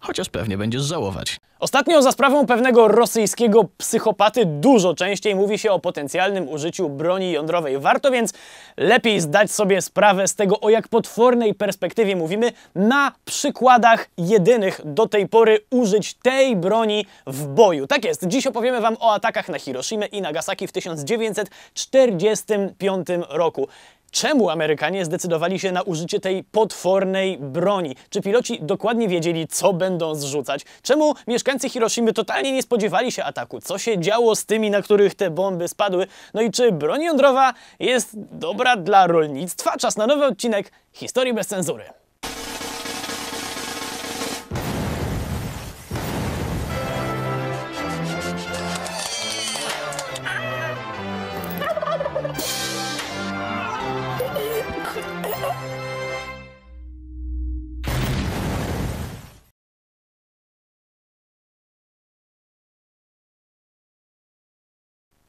chociaż pewnie będziesz żałować. Ostatnio za sprawą pewnego rosyjskiego psychopaty dużo częściej mówi się o potencjalnym użyciu broni jądrowej. Warto więc lepiej zdać sobie sprawę z tego, o jak potwornej perspektywie mówimy, na przykładach jedynych do tej pory użyć tej broni w boju. Tak jest, dziś opowiemy Wam o atakach na Hiroshimę i Nagasaki w 1945 roku. Czemu Amerykanie zdecydowali się na użycie tej potwornej broni? Czy piloci dokładnie wiedzieli, co będą zrzucać? Czemu mieszkańcy Hiroshimy totalnie nie spodziewali się ataku? Co się działo z tymi, na których te bomby spadły? No i czy broń jądrowa jest dobra dla rolnictwa? Czas na nowy odcinek Historii bez cenzury.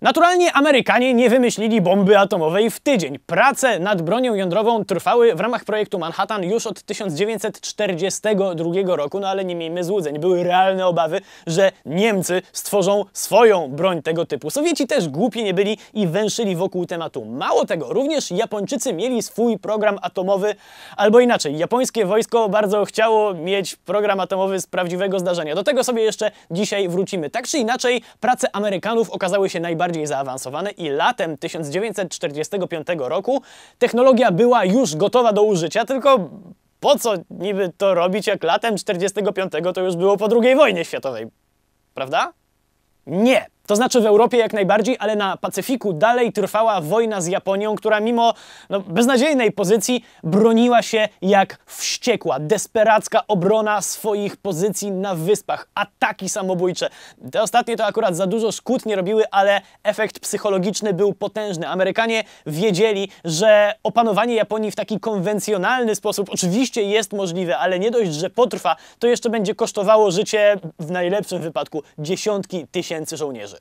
Naturalnie Amerykanie nie wymyślili bomby atomowej w tydzień. Prace nad bronią jądrową trwały w ramach projektu Manhattan już od 1942 roku, no ale nie miejmy złudzeń, były realne obawy, że Niemcy stworzą swoją broń tego typu. Sowieci też głupi nie byli i węszyli wokół tematu. Mało tego, również Japończycy mieli swój program atomowy, albo inaczej, japońskie wojsko bardzo chciało mieć program atomowy z prawdziwego zdarzenia. Do tego sobie jeszcze dzisiaj wrócimy. Tak czy inaczej, prace Amerykanów okazały się najbardziej bardziej zaawansowane i latem 1945 roku technologia była już gotowa do użycia, tylko po co niby to robić, jak latem 45 to już było po II wojnie światowej, prawda? Nie! To znaczy w Europie jak najbardziej, ale na Pacyfiku dalej trwała wojna z Japonią, która mimo no, beznadziejnej pozycji broniła się jak wściekła. Desperacka obrona swoich pozycji na wyspach, ataki samobójcze. Te ostatnie to akurat za dużo szkód nie robiły, ale efekt psychologiczny był potężny. Amerykanie wiedzieli, że opanowanie Japonii w taki konwencjonalny sposób oczywiście jest możliwe, ale nie dość, że potrwa, to jeszcze będzie kosztowało życie w najlepszym wypadku dziesiątki tysięcy żołnierzy.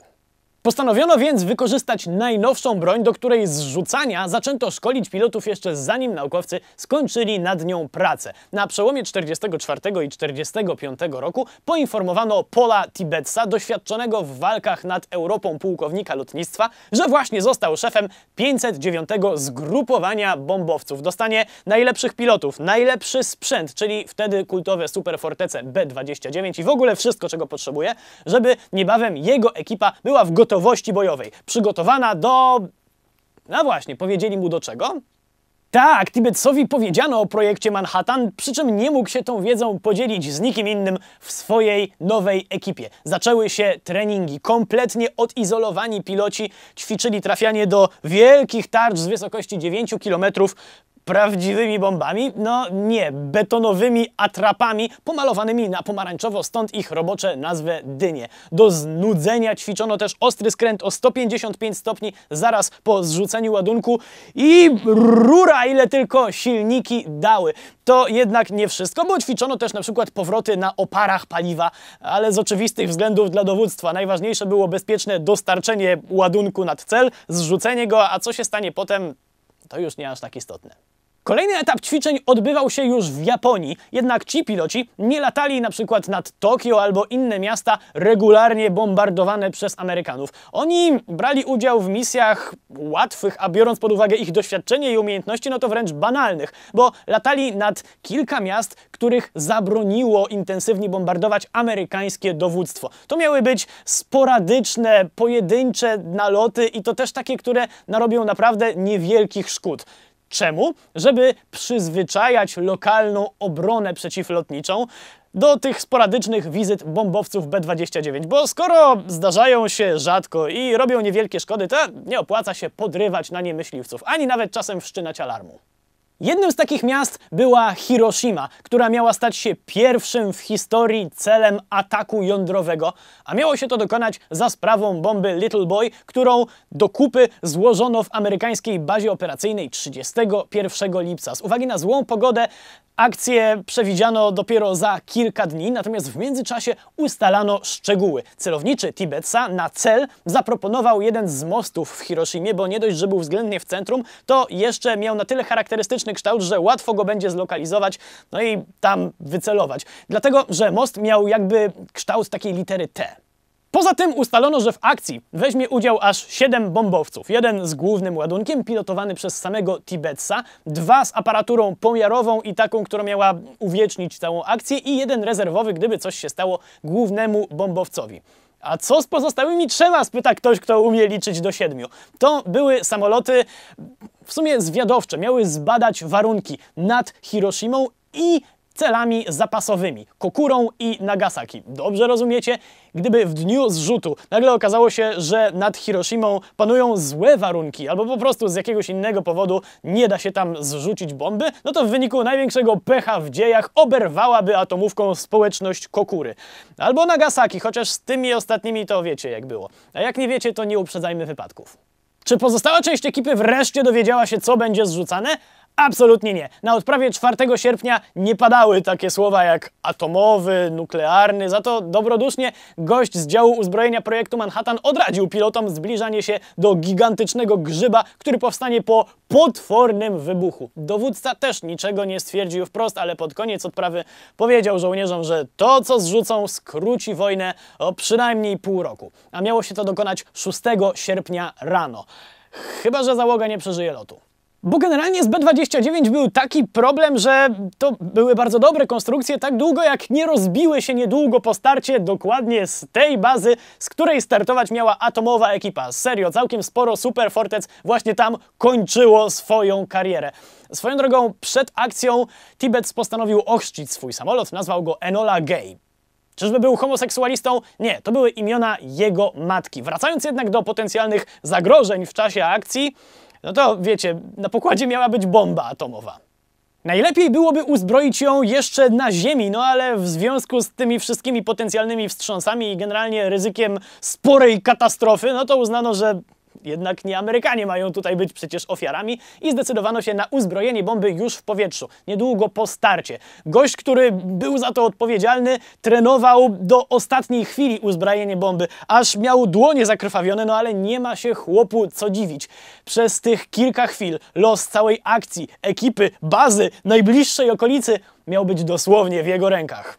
Postanowiono więc wykorzystać najnowszą broń, do której zrzucania zaczęto szkolić pilotów jeszcze zanim naukowcy skończyli nad nią pracę. Na przełomie 44 i 45 roku poinformowano Pola Tibetsa, doświadczonego w walkach nad Europą pułkownika lotnictwa, że właśnie został szefem 509 zgrupowania bombowców. Dostanie najlepszych pilotów, najlepszy sprzęt, czyli wtedy kultowe superfortece B-29 i w ogóle wszystko, czego potrzebuje, żeby niebawem jego ekipa była w gotowości gotowości bojowej, przygotowana do... No właśnie, powiedzieli mu do czego? Tak, Tibetsowi powiedziano o projekcie Manhattan, przy czym nie mógł się tą wiedzą podzielić z nikim innym w swojej nowej ekipie. Zaczęły się treningi, kompletnie odizolowani piloci ćwiczyli trafianie do wielkich tarcz z wysokości 9 km prawdziwymi bombami? No nie, betonowymi atrapami pomalowanymi na pomarańczowo, stąd ich robocze nazwę dynie. Do znudzenia ćwiczono też ostry skręt o 155 stopni zaraz po zrzuceniu ładunku i rura ile tylko silniki dały. To jednak nie wszystko, bo ćwiczono też na przykład powroty na oparach paliwa, ale z oczywistych względów dla dowództwa. Najważniejsze było bezpieczne dostarczenie ładunku nad cel, zrzucenie go, a co się stanie potem, to już nie aż tak istotne. Kolejny etap ćwiczeń odbywał się już w Japonii, jednak ci piloci nie latali na przykład nad Tokio albo inne miasta regularnie bombardowane przez Amerykanów. Oni brali udział w misjach łatwych, a biorąc pod uwagę ich doświadczenie i umiejętności, no to wręcz banalnych, bo latali nad kilka miast, których zabroniło intensywnie bombardować amerykańskie dowództwo. To miały być sporadyczne, pojedyncze naloty i to też takie, które narobią naprawdę niewielkich szkód. Czemu? Żeby przyzwyczajać lokalną obronę przeciwlotniczą do tych sporadycznych wizyt bombowców B-29, bo skoro zdarzają się rzadko i robią niewielkie szkody, to nie opłaca się podrywać na nie myśliwców, ani nawet czasem wszczynać alarmu. Jednym z takich miast była Hiroshima, która miała stać się pierwszym w historii celem ataku jądrowego, a miało się to dokonać za sprawą bomby Little Boy, którą do kupy złożono w amerykańskiej bazie operacyjnej 31 lipca. Z uwagi na złą pogodę Akcję przewidziano dopiero za kilka dni, natomiast w międzyczasie ustalano szczegóły. Celowniczy Tibetsa na cel zaproponował jeden z mostów w Hiroshimie, bo nie dość, że był względnie w centrum, to jeszcze miał na tyle charakterystyczny taktyczny kształt, że łatwo go będzie zlokalizować, no i tam wycelować. Dlatego, że most miał jakby kształt takiej litery T. Poza tym ustalono, że w akcji weźmie udział aż 7 bombowców. Jeden z głównym ładunkiem, pilotowany przez samego Tibetsa, dwa z aparaturą pomiarową i taką, która miała uwiecznić całą akcję i jeden rezerwowy, gdyby coś się stało głównemu bombowcowi. A co z pozostałymi trzema, spyta ktoś, kto umie liczyć do siedmiu. To były samoloty w sumie zwiadowcze, miały zbadać warunki nad Hiroshimą i celami zapasowymi Kokurą i Nagasaki. Dobrze rozumiecie? Gdyby w dniu zrzutu nagle okazało się, że nad Hiroshimą panują złe warunki albo po prostu z jakiegoś innego powodu nie da się tam zrzucić bomby, no to w wyniku największego pecha w dziejach oberwałaby atomówką społeczność Kokury. Albo Nagasaki, chociaż z tymi ostatnimi to wiecie jak było. A jak nie wiecie, to nie uprzedzajmy wypadków. Czy pozostała część ekipy wreszcie dowiedziała się, co będzie zrzucane? Absolutnie nie. Na odprawie 4 sierpnia nie padały takie słowa jak atomowy, nuklearny, za to dobrodusznie gość z działu uzbrojenia projektu Manhattan odradził pilotom zbliżanie się do gigantycznego grzyba, który powstanie po potwornym wybuchu. Dowódca też niczego nie stwierdził wprost, ale pod koniec odprawy powiedział żołnierzom, że to co zrzucą skróci wojnę o przynajmniej pół roku. A miało się to dokonać 6 sierpnia rano. Chyba, że załoga nie przeżyje lotu. Bo generalnie z B29 był taki problem, że to były bardzo dobre konstrukcje tak długo jak nie rozbiły się niedługo po starcie dokładnie z tej bazy, z której startować miała atomowa ekipa. Serio, całkiem sporo Super Fortec właśnie tam kończyło swoją karierę. Swoją drogą, przed akcją Tibet postanowił ochrzcić swój samolot, nazwał go Enola Gay. Czyżby był homoseksualistą? Nie, to były imiona jego matki. Wracając jednak do potencjalnych zagrożeń w czasie akcji, no to wiecie, na pokładzie miała być bomba atomowa. Najlepiej byłoby uzbroić ją jeszcze na Ziemi, no ale w związku z tymi wszystkimi potencjalnymi wstrząsami i generalnie ryzykiem sporej katastrofy, no to uznano, że jednak nie Amerykanie mają tutaj być przecież ofiarami i zdecydowano się na uzbrojenie bomby już w powietrzu, niedługo po starcie. Gość, który był za to odpowiedzialny, trenował do ostatniej chwili uzbrojenie bomby, aż miał dłonie zakrwawione, no ale nie ma się chłopu co dziwić. Przez tych kilka chwil los całej akcji, ekipy, bazy, najbliższej okolicy miał być dosłownie w jego rękach.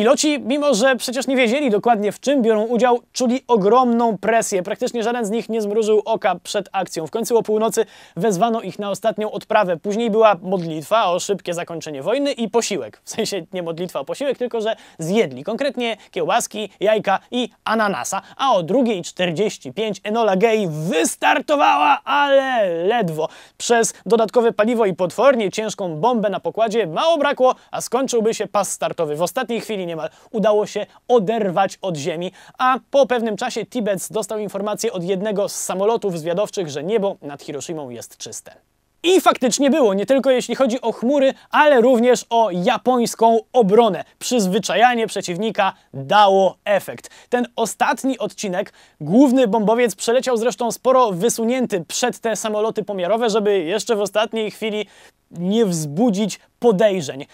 Piloci, mimo że przecież nie wiedzieli dokładnie w czym biorą udział, czuli ogromną presję. Praktycznie żaden z nich nie zmrużył oka przed akcją. W końcu o północy wezwano ich na ostatnią odprawę. Później była modlitwa o szybkie zakończenie wojny i posiłek. W sensie nie modlitwa o posiłek, tylko że zjedli konkretnie kiełbaski, jajka i ananasa. A o 2.45 Enola Gay wystartowała, ale ledwo. Przez dodatkowe paliwo i potwornie ciężką bombę na pokładzie mało brakło, a skończyłby się pas startowy. W ostatniej chwili niemal udało się oderwać od ziemi, a po pewnym czasie Tibet dostał informację od jednego z samolotów zwiadowczych, że niebo nad Hiroshimą jest czyste. I faktycznie było, nie tylko jeśli chodzi o chmury, ale również o japońską obronę. Przyzwyczajanie przeciwnika dało efekt. Ten ostatni odcinek, główny bombowiec przeleciał zresztą sporo wysunięty przed te samoloty pomiarowe, żeby jeszcze w ostatniej chwili nie wzbudzić podejrzeń.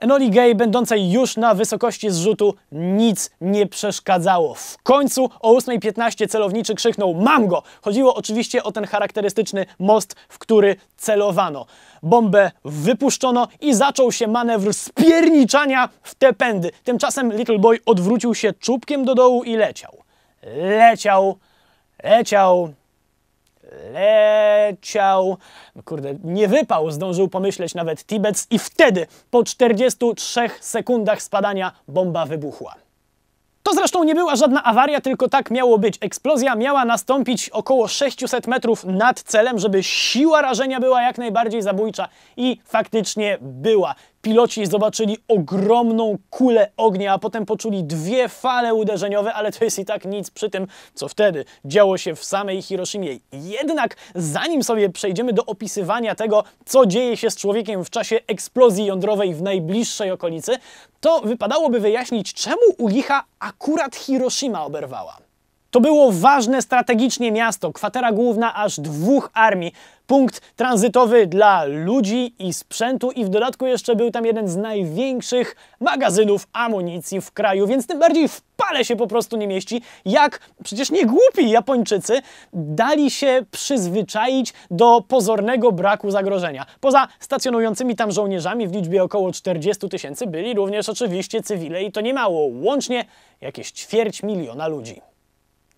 Enoli Gay, będącej już na wysokości zrzutu, nic nie przeszkadzało. W końcu o 8.15 celowniczy krzyknął Mam go! Chodziło oczywiście o ten charakterystyczny most, w który celowano. Bombę wypuszczono i zaczął się manewr spierniczania w te pędy. Tymczasem Little Boy odwrócił się czubkiem do dołu i leciał. Leciał, leciał, leciał, kurde, nie wypał, zdążył pomyśleć nawet Tibet i wtedy po 43 sekundach spadania bomba wybuchła. To zresztą nie była żadna awaria, tylko tak miało być. Eksplozja miała nastąpić około 600 metrów nad celem, żeby siła rażenia była jak najbardziej zabójcza i faktycznie była piloci zobaczyli ogromną kulę ognia, a potem poczuli dwie fale uderzeniowe, ale to jest i tak nic przy tym, co wtedy działo się w samej Hiroshimie. Jednak zanim sobie przejdziemy do opisywania tego, co dzieje się z człowiekiem w czasie eksplozji jądrowej w najbliższej okolicy, to wypadałoby wyjaśnić, czemu u licha akurat Hiroshima oberwała. To było ważne strategicznie miasto, kwatera główna aż dwóch armii, punkt tranzytowy dla ludzi i sprzętu i w dodatku jeszcze był tam jeden z największych magazynów amunicji w kraju, więc tym bardziej w pale się po prostu nie mieści, jak przecież nie głupi Japończycy dali się przyzwyczaić do pozornego braku zagrożenia. Poza stacjonującymi tam żołnierzami w liczbie około 40 tysięcy byli również oczywiście cywile i to niemało, łącznie jakieś ćwierć miliona ludzi.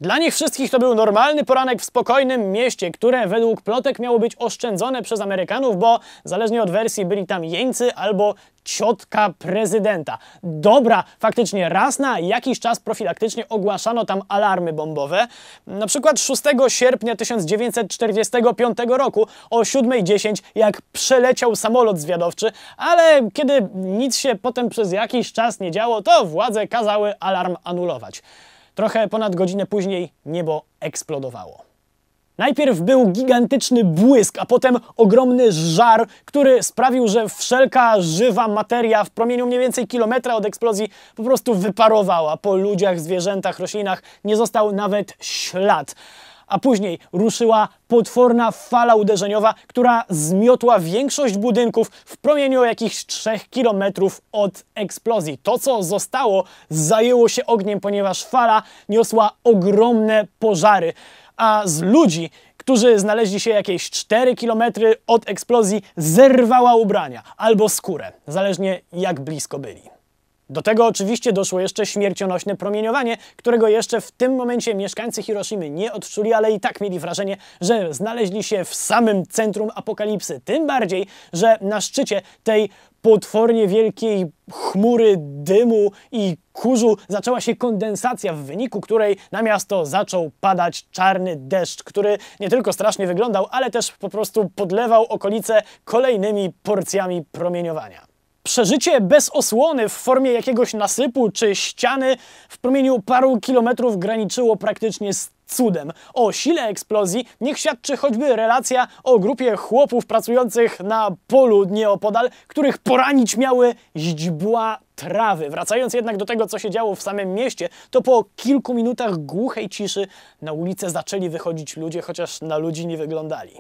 Dla nich wszystkich to był normalny poranek w spokojnym mieście, które według plotek miało być oszczędzone przez Amerykanów, bo zależnie od wersji byli tam jeńcy albo ciotka prezydenta. Dobra, faktycznie raz na jakiś czas profilaktycznie ogłaszano tam alarmy bombowe. Na przykład 6 sierpnia 1945 roku o 7.10 jak przeleciał samolot zwiadowczy, ale kiedy nic się potem przez jakiś czas nie działo, to władze kazały alarm anulować. Trochę ponad godzinę później niebo eksplodowało. Najpierw był gigantyczny błysk, a potem ogromny żar, który sprawił, że wszelka żywa materia w promieniu mniej więcej kilometra od eksplozji po prostu wyparowała. Po ludziach, zwierzętach, roślinach nie został nawet ślad a później ruszyła potworna fala uderzeniowa, która zmiotła większość budynków w promieniu jakichś 3 km od eksplozji. To, co zostało, zajęło się ogniem, ponieważ fala niosła ogromne pożary, a z ludzi którzy znaleźli się jakieś 4 km od eksplozji, zerwała ubrania albo skórę, zależnie jak blisko byli. Do tego oczywiście doszło jeszcze śmiercionośne promieniowanie, którego jeszcze w tym momencie mieszkańcy Hiroshimy nie odczuli, ale i tak mieli wrażenie, że znaleźli się w samym centrum apokalipsy. Tym bardziej, że na szczycie tej potwornie wielkiej chmury dymu i kurzu zaczęła się kondensacja, w wyniku której na miasto zaczął padać czarny deszcz, który nie tylko strasznie wyglądał, ale też po prostu podlewał okolice kolejnymi porcjami promieniowania. Przeżycie bez osłony w formie jakiegoś nasypu czy ściany w promieniu paru kilometrów graniczyło praktycznie z cudem. O sile eksplozji niech świadczy choćby relacja o grupie chłopów pracujących na polu nieopodal, których poranić miały źdźbła trawy. Wracając jednak do tego, co się działo w samym mieście, to po kilku minutach głuchej ciszy na ulicę zaczęli wychodzić ludzie, chociaż na ludzi nie wyglądali.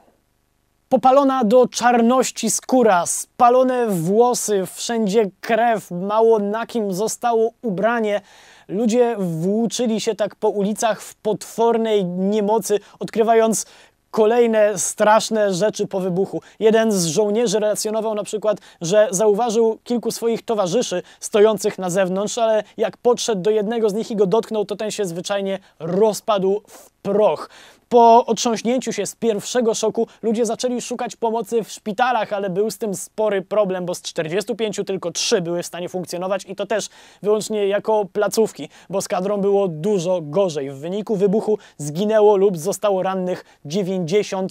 Popalona do czarności skóra, spalone włosy, wszędzie krew, mało na kim zostało ubranie. Ludzie włóczyli się tak po ulicach w potwornej niemocy, odkrywając kolejne straszne rzeczy po wybuchu. Jeden z żołnierzy relacjonował na przykład, że zauważył kilku swoich towarzyszy stojących na zewnątrz, ale jak podszedł do jednego z nich i go dotknął, to ten się zwyczajnie rozpadł w proch. Po otrząśnięciu się z pierwszego szoku ludzie zaczęli szukać pomocy w szpitalach, ale był z tym spory problem, bo z 45 tylko 3 były w stanie funkcjonować i to też wyłącznie jako placówki, bo z kadrą było dużo gorzej. W wyniku wybuchu zginęło lub zostało rannych 90%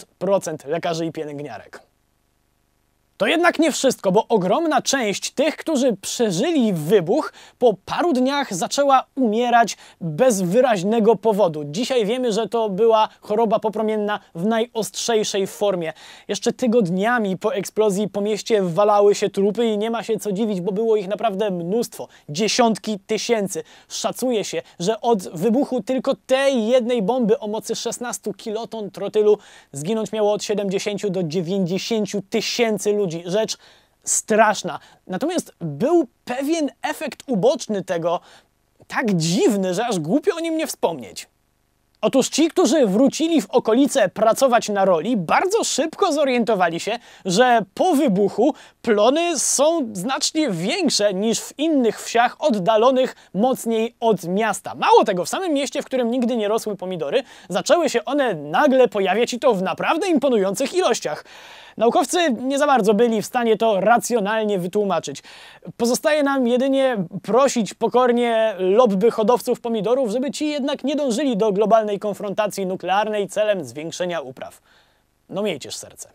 lekarzy i pielęgniarek. To jednak nie wszystko, bo ogromna część tych, którzy przeżyli wybuch, po paru dniach zaczęła umierać bez wyraźnego powodu. Dzisiaj wiemy, że to była choroba popromienna w najostrzejszej formie. Jeszcze tygodniami po eksplozji po mieście walały się trupy i nie ma się co dziwić, bo było ich naprawdę mnóstwo dziesiątki tysięcy. Szacuje się, że od wybuchu tylko tej jednej bomby o mocy 16 kiloton trotylu zginąć miało od 70 do 90 tysięcy ludzi ludzi. Rzecz straszna. Natomiast był pewien efekt uboczny tego, tak dziwny, że aż głupio o nim nie wspomnieć. Otóż ci, którzy wrócili w okolice pracować na roli, bardzo szybko zorientowali się, że po wybuchu plony są znacznie większe niż w innych wsiach oddalonych mocniej od miasta. Mało tego, w samym mieście, w którym nigdy nie rosły pomidory, zaczęły się one nagle pojawiać i to w naprawdę imponujących ilościach. Naukowcy nie za bardzo byli w stanie to racjonalnie wytłumaczyć. Pozostaje nam jedynie prosić pokornie lobby hodowców pomidorów, żeby ci jednak nie dążyli do globalnej konfrontacji nuklearnej celem zwiększenia upraw. No miejcież serce.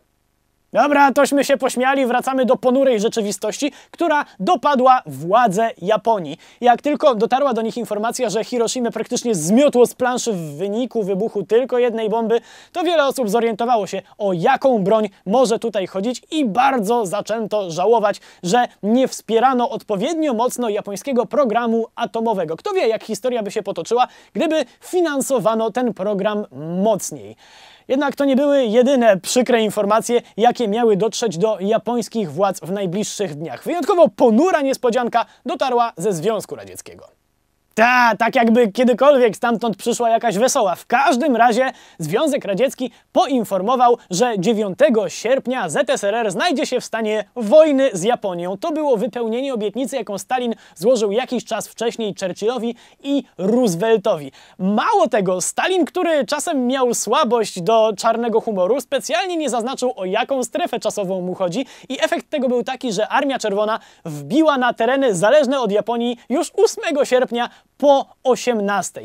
Dobra, tośmy się pośmiali, wracamy do ponurej rzeczywistości, która dopadła władze Japonii. Jak tylko dotarła do nich informacja, że Hiroshima praktycznie zmiotło z planszy w wyniku wybuchu tylko jednej bomby, to wiele osób zorientowało się, o jaką broń może tutaj chodzić i bardzo zaczęto żałować, że nie wspierano odpowiednio mocno japońskiego programu atomowego. Kto wie, jak historia by się potoczyła, gdyby finansowano ten program mocniej. Jednak to nie były jedyne przykre informacje, jakie miały dotrzeć do japońskich władz w najbliższych dniach. Wyjątkowo ponura niespodzianka dotarła ze Związku Radzieckiego. Ta, tak jakby kiedykolwiek stamtąd przyszła jakaś wesoła. W każdym razie Związek Radziecki poinformował, że 9 sierpnia ZSRR znajdzie się w stanie wojny z Japonią. To było wypełnienie obietnicy, jaką Stalin złożył jakiś czas wcześniej Churchillowi i Rooseveltowi. Mało tego, Stalin, który czasem miał słabość do czarnego humoru, specjalnie nie zaznaczył o jaką strefę czasową mu chodzi i efekt tego był taki, że Armia Czerwona wbiła na tereny zależne od Japonii już 8 sierpnia po 18.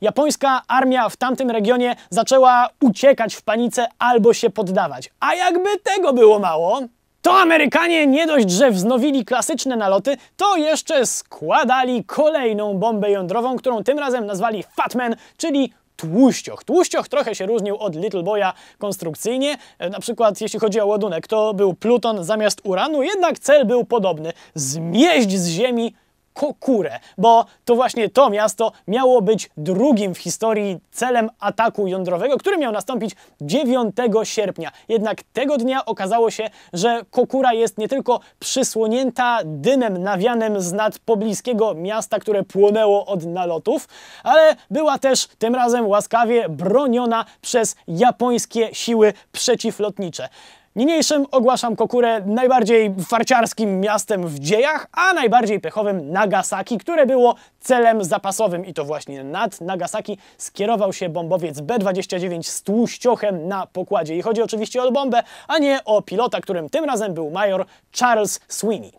Japońska armia w tamtym regionie zaczęła uciekać w panice albo się poddawać. A jakby tego było mało, to Amerykanie nie dość, że wznowili klasyczne naloty, to jeszcze składali kolejną bombę jądrową, którą tym razem nazwali Fatman, czyli tłuścioch. Tłuścioch trochę się różnił od Little Boya konstrukcyjnie. E, na przykład jeśli chodzi o ładunek, to był pluton zamiast uranu, jednak cel był podobny. Zmieść z ziemi Kokure, bo to właśnie to miasto miało być drugim w historii celem ataku jądrowego, który miał nastąpić 9 sierpnia. Jednak tego dnia okazało się, że Kokura jest nie tylko przysłonięta dymem nawianym z nad pobliskiego miasta, które płonęło od nalotów, ale była też tym razem łaskawie broniona przez japońskie siły przeciwlotnicze. Niniejszym ogłaszam Kokurę najbardziej farciarskim miastem w dziejach, a najbardziej pechowym Nagasaki, które było celem zapasowym i to właśnie nad Nagasaki skierował się bombowiec B-29 z tłuściochem na pokładzie. I chodzi oczywiście o bombę, a nie o pilota, którym tym razem był major Charles Sweeney.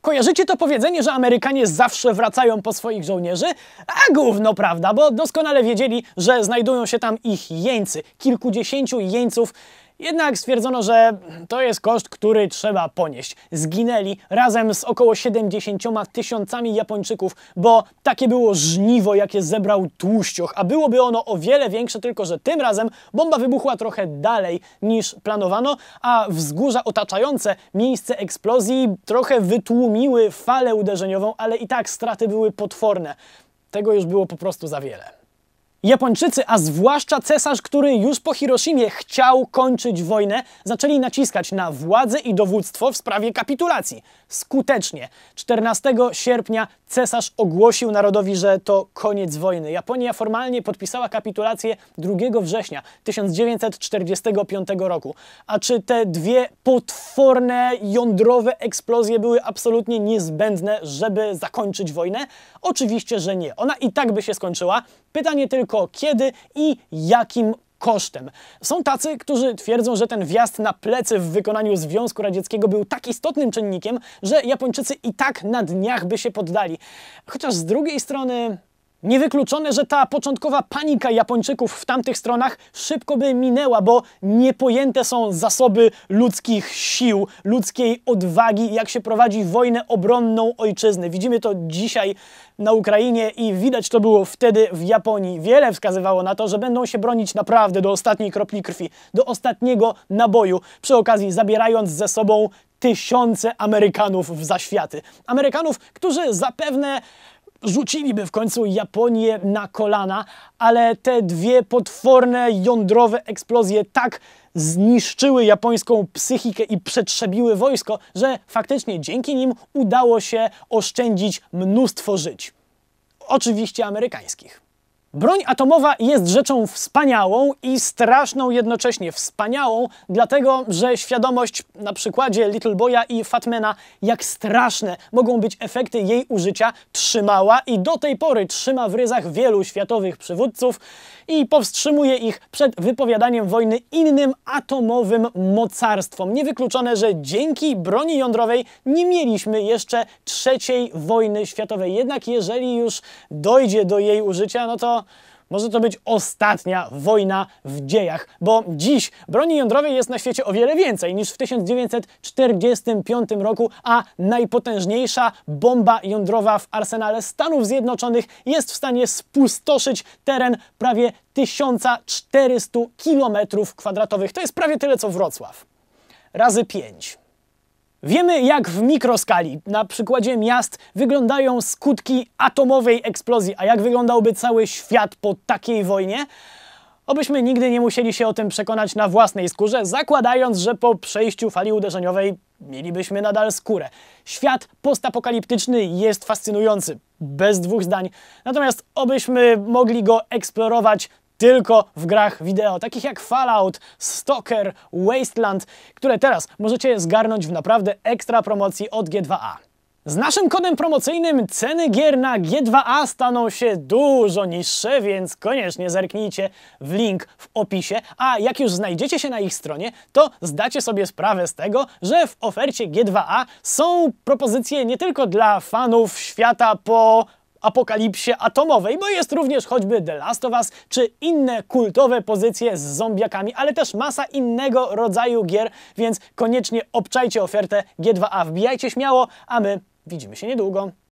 Kojarzycie to powiedzenie, że Amerykanie zawsze wracają po swoich żołnierzy? A gówno prawda, bo doskonale wiedzieli, że znajdują się tam ich jeńcy, kilkudziesięciu jeńców jednak stwierdzono, że to jest koszt, który trzeba ponieść. Zginęli razem z około 70 tysiącami Japończyków, bo takie było żniwo, jakie zebrał tłuścioch, a byłoby ono o wiele większe, tylko że tym razem bomba wybuchła trochę dalej niż planowano, a wzgórza otaczające miejsce eksplozji trochę wytłumiły falę uderzeniową, ale i tak straty były potworne. Tego już było po prostu za wiele. Japończycy, a zwłaszcza cesarz, który już po Hiroshimie chciał kończyć wojnę, zaczęli naciskać na władzę i dowództwo w sprawie kapitulacji. Skutecznie. 14 sierpnia cesarz ogłosił narodowi, że to koniec wojny. Japonia formalnie podpisała kapitulację 2 września 1945 roku. A czy te dwie potworne, jądrowe eksplozje były absolutnie niezbędne, żeby zakończyć wojnę? Oczywiście, że nie. Ona i tak by się skończyła, Pytanie tylko kiedy i jakim kosztem. Są tacy, którzy twierdzą, że ten wjazd na plecy w wykonaniu Związku Radzieckiego był tak istotnym czynnikiem, że Japończycy i tak na dniach by się poddali. Chociaż z drugiej strony Niewykluczone, że ta początkowa panika Japończyków w tamtych stronach szybko by minęła, bo niepojęte są zasoby ludzkich sił, ludzkiej odwagi, jak się prowadzi wojnę obronną ojczyzny. Widzimy to dzisiaj na Ukrainie i widać to było wtedy w Japonii. Wiele wskazywało na to, że będą się bronić naprawdę do ostatniej kropli krwi, do ostatniego naboju, przy okazji zabierając ze sobą tysiące Amerykanów w zaświaty. Amerykanów, którzy zapewne rzuciliby w końcu Japonię na kolana, ale te dwie potworne jądrowe eksplozje tak zniszczyły japońską psychikę i przetrzebiły wojsko, że faktycznie dzięki nim udało się oszczędzić mnóstwo żyć. Oczywiście amerykańskich. Broń atomowa jest rzeczą wspaniałą i straszną jednocześnie. Wspaniałą, dlatego że świadomość na przykładzie Little Boya i Fatmana, jak straszne mogą być efekty jej użycia, trzymała i do tej pory trzyma w ryzach wielu światowych przywódców i powstrzymuje ich przed wypowiadaniem wojny innym atomowym mocarstwom. Niewykluczone, że dzięki broni jądrowej nie mieliśmy jeszcze trzeciej wojny światowej. Jednak jeżeli już dojdzie do jej użycia, no to może to być ostatnia wojna w dziejach, bo dziś broni jądrowej jest na świecie o wiele więcej niż w 1945 roku, a najpotężniejsza bomba jądrowa w arsenale Stanów Zjednoczonych jest w stanie spustoszyć teren prawie 1400 km kwadratowych. To jest prawie tyle co Wrocław. Razy 5. Wiemy, jak w mikroskali, na przykładzie miast, wyglądają skutki atomowej eksplozji, a jak wyglądałby cały świat po takiej wojnie? Obyśmy nigdy nie musieli się o tym przekonać na własnej skórze, zakładając, że po przejściu fali uderzeniowej mielibyśmy nadal skórę. Świat postapokaliptyczny jest fascynujący, bez dwóch zdań. Natomiast obyśmy mogli go eksplorować tylko w grach wideo, takich jak Fallout, Stalker, Wasteland, które teraz możecie zgarnąć w naprawdę ekstra promocji od G2A. Z naszym kodem promocyjnym ceny gier na G2A staną się dużo niższe, więc koniecznie zerknijcie w link w opisie, a jak już znajdziecie się na ich stronie, to zdacie sobie sprawę z tego, że w ofercie G2A są propozycje nie tylko dla fanów świata po apokalipsie atomowej, bo jest również choćby The Last of Us czy inne kultowe pozycje z zombiakami, ale też masa innego rodzaju gier, więc koniecznie obczajcie ofertę G2A, wbijajcie śmiało, a my widzimy się niedługo.